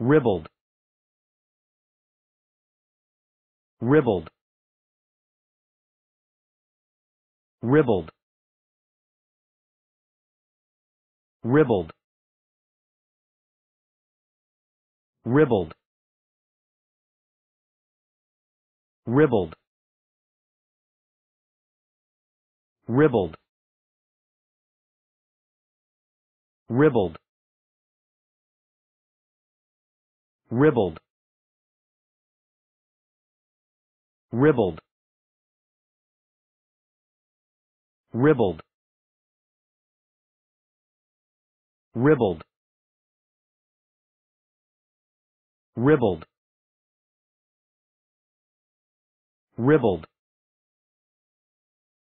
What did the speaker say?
ribald ribald ribald ribald ribald ribald ribald ribald ribald ribald ribald ribald ribald ribald